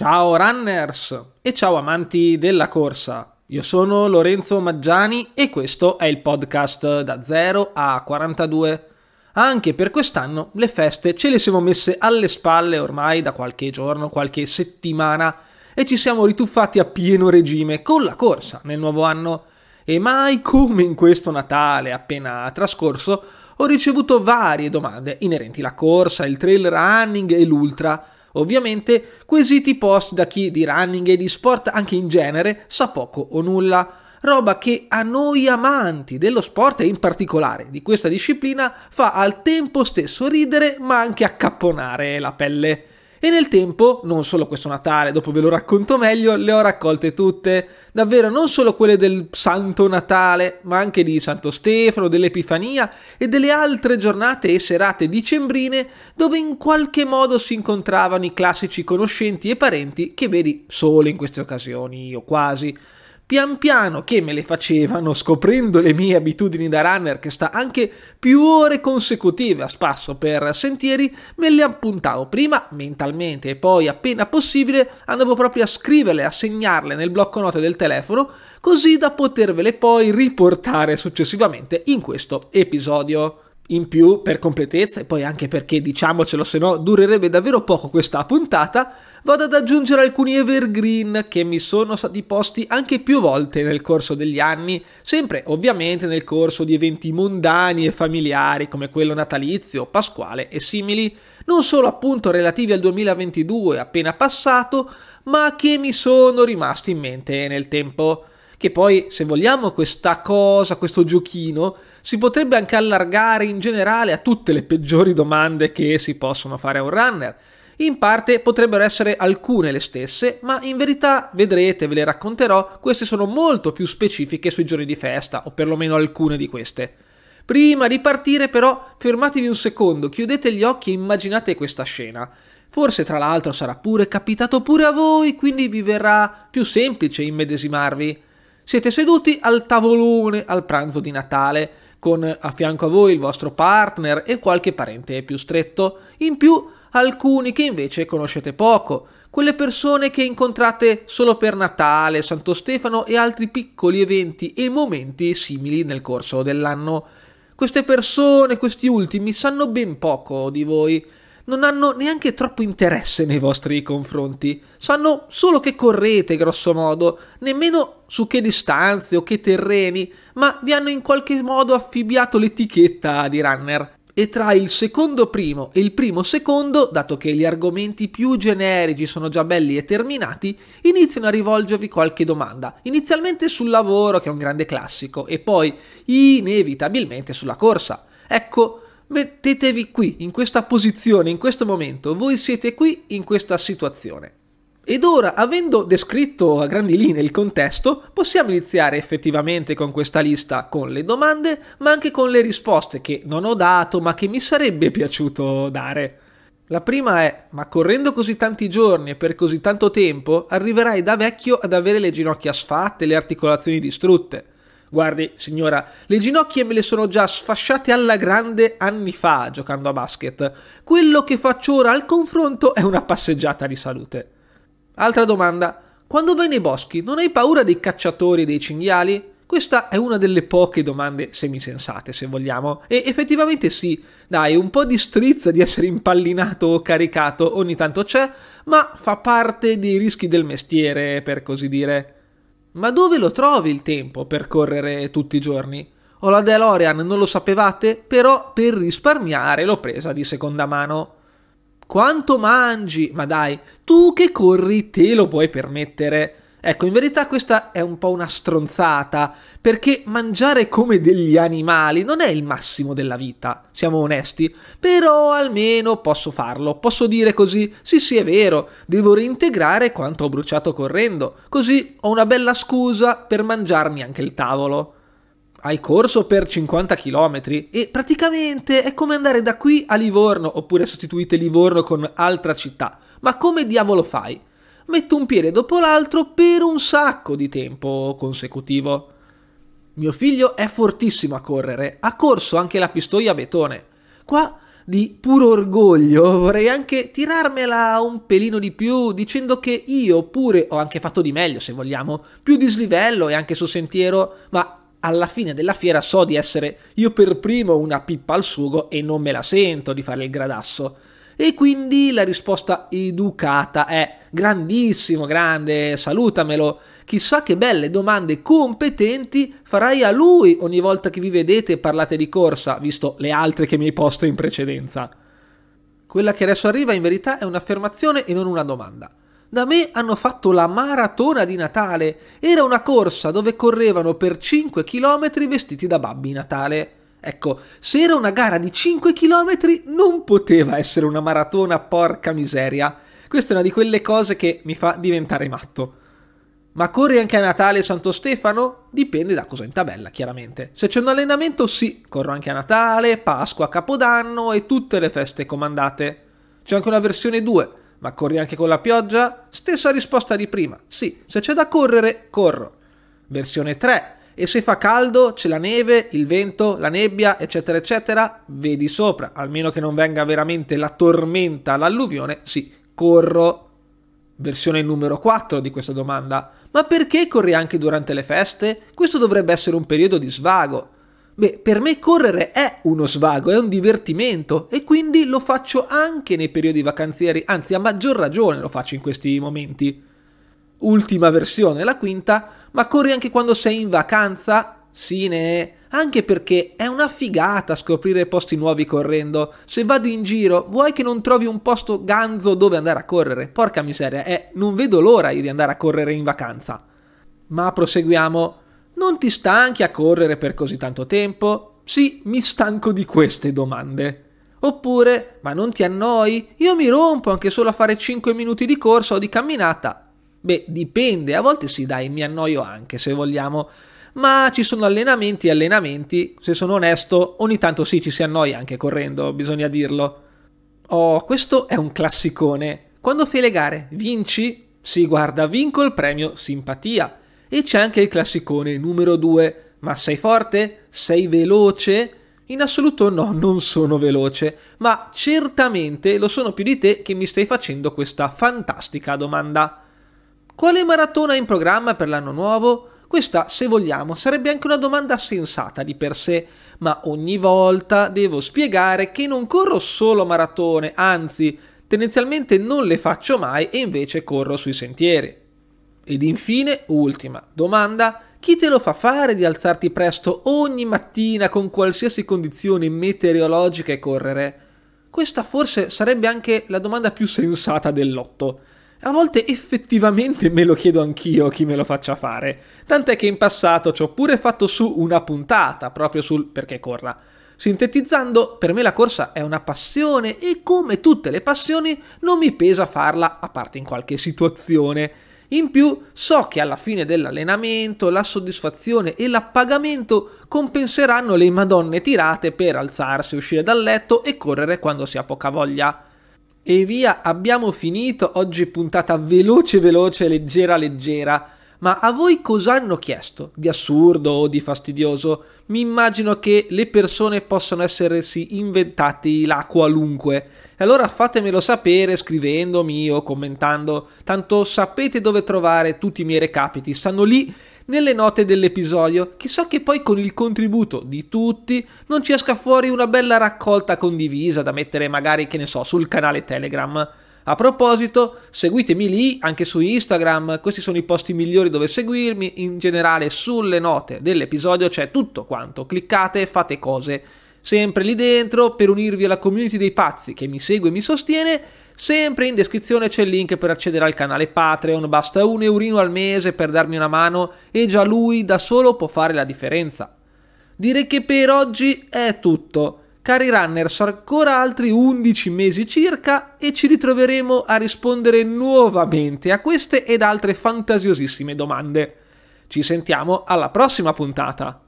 Ciao runners e ciao amanti della corsa. Io sono Lorenzo Maggiani e questo è il podcast da 0 a 42. Anche per quest'anno le feste ce le siamo messe alle spalle ormai da qualche giorno, qualche settimana e ci siamo rituffati a pieno regime con la corsa nel nuovo anno. E mai come in questo Natale appena trascorso ho ricevuto varie domande inerenti la corsa, il trail running e l'ultra Ovviamente quesiti post da chi di running e di sport anche in genere sa poco o nulla, roba che a noi amanti dello sport e in particolare di questa disciplina fa al tempo stesso ridere ma anche accapponare la pelle. E nel tempo, non solo questo Natale, dopo ve lo racconto meglio, le ho raccolte tutte. Davvero, non solo quelle del Santo Natale, ma anche di Santo Stefano, dell'Epifania e delle altre giornate e serate dicembrine dove in qualche modo si incontravano i classici conoscenti e parenti che vedi solo in queste occasioni, o quasi. Pian piano che me le facevano, scoprendo le mie abitudini da runner che sta anche più ore consecutive a spasso per sentieri, me le appuntavo prima mentalmente e poi appena possibile andavo proprio a scriverle, a segnarle nel blocco note del telefono, così da potervele poi riportare successivamente in questo episodio in più per completezza e poi anche perché diciamocelo se no durerebbe davvero poco questa puntata, vado ad aggiungere alcuni evergreen che mi sono stati posti anche più volte nel corso degli anni, sempre ovviamente nel corso di eventi mondani e familiari come quello natalizio, pasquale e simili, non solo appunto relativi al 2022 appena passato, ma che mi sono rimasti in mente nel tempo che poi se vogliamo questa cosa, questo giochino, si potrebbe anche allargare in generale a tutte le peggiori domande che si possono fare a un runner. In parte potrebbero essere alcune le stesse, ma in verità vedrete, ve le racconterò, queste sono molto più specifiche sui giorni di festa, o perlomeno alcune di queste. Prima di partire però fermatevi un secondo, chiudete gli occhi e immaginate questa scena. Forse tra l'altro sarà pure capitato pure a voi, quindi vi verrà più semplice immedesimarvi. Siete seduti al tavolone al pranzo di Natale, con a fianco a voi il vostro partner e qualche parente più stretto, in più alcuni che invece conoscete poco, quelle persone che incontrate solo per Natale, Santo Stefano e altri piccoli eventi e momenti simili nel corso dell'anno. Queste persone, questi ultimi, sanno ben poco di voi, non hanno neanche troppo interesse nei vostri confronti. Sanno solo che correte, grosso modo, nemmeno su che distanze o che terreni, ma vi hanno in qualche modo affibbiato l'etichetta di runner. E tra il secondo primo e il primo secondo, dato che gli argomenti più generici sono già belli e terminati, iniziano a rivolgervi qualche domanda. Inizialmente sul lavoro, che è un grande classico, e poi inevitabilmente sulla corsa. Ecco, mettetevi qui, in questa posizione, in questo momento, voi siete qui in questa situazione. Ed ora, avendo descritto a grandi linee il contesto, possiamo iniziare effettivamente con questa lista con le domande, ma anche con le risposte che non ho dato ma che mi sarebbe piaciuto dare. La prima è, ma correndo così tanti giorni e per così tanto tempo, arriverai da vecchio ad avere le ginocchia sfatte e le articolazioni distrutte. Guardi, signora, le ginocchia me le sono già sfasciate alla grande anni fa giocando a basket. Quello che faccio ora al confronto è una passeggiata di salute. Altra domanda. Quando vai nei boschi non hai paura dei cacciatori e dei cinghiali? Questa è una delle poche domande semisensate, se vogliamo. E effettivamente sì, dai, un po' di strizza di essere impallinato o caricato ogni tanto c'è, ma fa parte dei rischi del mestiere, per così dire. Ma dove lo trovi il tempo per correre tutti i giorni? Ho la DeLorean, non lo sapevate? Però per risparmiare l'ho presa di seconda mano. Quanto mangi? Ma dai, tu che corri te lo puoi permettere. Ecco, in verità questa è un po' una stronzata, perché mangiare come degli animali non è il massimo della vita, siamo onesti, però almeno posso farlo, posso dire così, sì sì è vero, devo reintegrare quanto ho bruciato correndo, così ho una bella scusa per mangiarmi anche il tavolo. Hai corso per 50 km e praticamente è come andare da qui a Livorno, oppure sostituite Livorno con altra città, ma come diavolo fai? metto un piede dopo l'altro per un sacco di tempo consecutivo. Mio figlio è fortissimo a correre, ha corso anche la Pistoia Betone. Qua di puro orgoglio, vorrei anche tirarmela un pelino di più dicendo che io pure ho anche fatto di meglio, se vogliamo, più dislivello e anche su sentiero, ma alla fine della fiera so di essere io per primo una pippa al sugo e non me la sento di fare il gradasso. E quindi la risposta educata è grandissimo, grande, salutamelo. Chissà che belle domande competenti farai a lui ogni volta che vi vedete e parlate di corsa, visto le altre che mi hai posto in precedenza. Quella che adesso arriva in verità è un'affermazione e non una domanda. Da me hanno fatto la maratona di Natale. Era una corsa dove correvano per 5 km vestiti da babbi Natale. Ecco, se era una gara di 5 km non poteva essere una maratona, porca miseria. Questa è una di quelle cose che mi fa diventare matto. Ma corri anche a Natale e Santo Stefano? Dipende da cosa in tabella, chiaramente. Se c'è un allenamento, sì, corro anche a Natale, Pasqua, Capodanno e tutte le feste comandate. C'è anche una versione 2, ma corri anche con la pioggia? Stessa risposta di prima, sì, se c'è da correre, corro. Versione 3, e se fa caldo, c'è la neve, il vento, la nebbia, eccetera, eccetera, vedi sopra, almeno che non venga veramente la tormenta, l'alluvione, sì, corro, versione numero 4 di questa domanda, ma perché corri anche durante le feste? Questo dovrebbe essere un periodo di svago. Beh, per me correre è uno svago, è un divertimento e quindi lo faccio anche nei periodi vacanzieri, anzi a maggior ragione lo faccio in questi momenti. Ultima versione, la quinta, ma corri anche quando sei in vacanza? Sì, ne è anche perché è una figata scoprire posti nuovi correndo. Se vado in giro, vuoi che non trovi un posto ganzo dove andare a correre? Porca miseria, eh, non vedo l'ora io di andare a correre in vacanza. Ma proseguiamo. Non ti stanchi a correre per così tanto tempo? Sì, mi stanco di queste domande. Oppure, ma non ti annoi? Io mi rompo anche solo a fare 5 minuti di corsa o di camminata. Beh, dipende, a volte sì, dai, mi annoio anche se vogliamo ma ci sono allenamenti e allenamenti, se sono onesto, ogni tanto sì ci si annoia anche correndo, bisogna dirlo. Oh, questo è un classicone. Quando fai le gare, vinci? Sì, guarda, vinco il premio simpatia. E c'è anche il classicone numero 2. Ma sei forte? Sei veloce? In assoluto no, non sono veloce, ma certamente lo sono più di te che mi stai facendo questa fantastica domanda. Quale maratona in programma per l'anno nuovo? Questa, se vogliamo, sarebbe anche una domanda sensata di per sé, ma ogni volta devo spiegare che non corro solo maratone, anzi, tendenzialmente non le faccio mai e invece corro sui sentieri. Ed infine, ultima domanda, chi te lo fa fare di alzarti presto ogni mattina con qualsiasi condizione meteorologica e correre? Questa forse sarebbe anche la domanda più sensata del lotto. A volte effettivamente me lo chiedo anch'io chi me lo faccia fare, tant'è che in passato ci ho pure fatto su una puntata proprio sul perché corra. Sintetizzando, per me la corsa è una passione e come tutte le passioni non mi pesa farla a parte in qualche situazione. In più so che alla fine dell'allenamento la soddisfazione e l'appagamento compenseranno le madonne tirate per alzarsi, uscire dal letto e correre quando si ha poca voglia. E via, abbiamo finito. Oggi puntata veloce, veloce, leggera, leggera. Ma a voi cosa hanno chiesto? Di assurdo o di fastidioso? Mi immagino che le persone possano essersi inventati la qualunque. E Allora fatemelo sapere scrivendomi o commentando, tanto sapete dove trovare tutti i miei recapiti, stanno lì nelle note dell'episodio. Chissà che poi con il contributo di tutti non ci esca fuori una bella raccolta condivisa da mettere magari, che ne so, sul canale Telegram. A proposito, seguitemi lì anche su Instagram, questi sono i posti migliori dove seguirmi, in generale sulle note dell'episodio c'è tutto quanto, cliccate fate cose. Sempre lì dentro, per unirvi alla community dei pazzi che mi segue e mi sostiene, sempre in descrizione c'è il link per accedere al canale Patreon, basta un eurino al mese per darmi una mano e già lui da solo può fare la differenza. Direi che per oggi è tutto. Cari runners, ancora altri 11 mesi circa e ci ritroveremo a rispondere nuovamente a queste ed altre fantasiosissime domande. Ci sentiamo alla prossima puntata!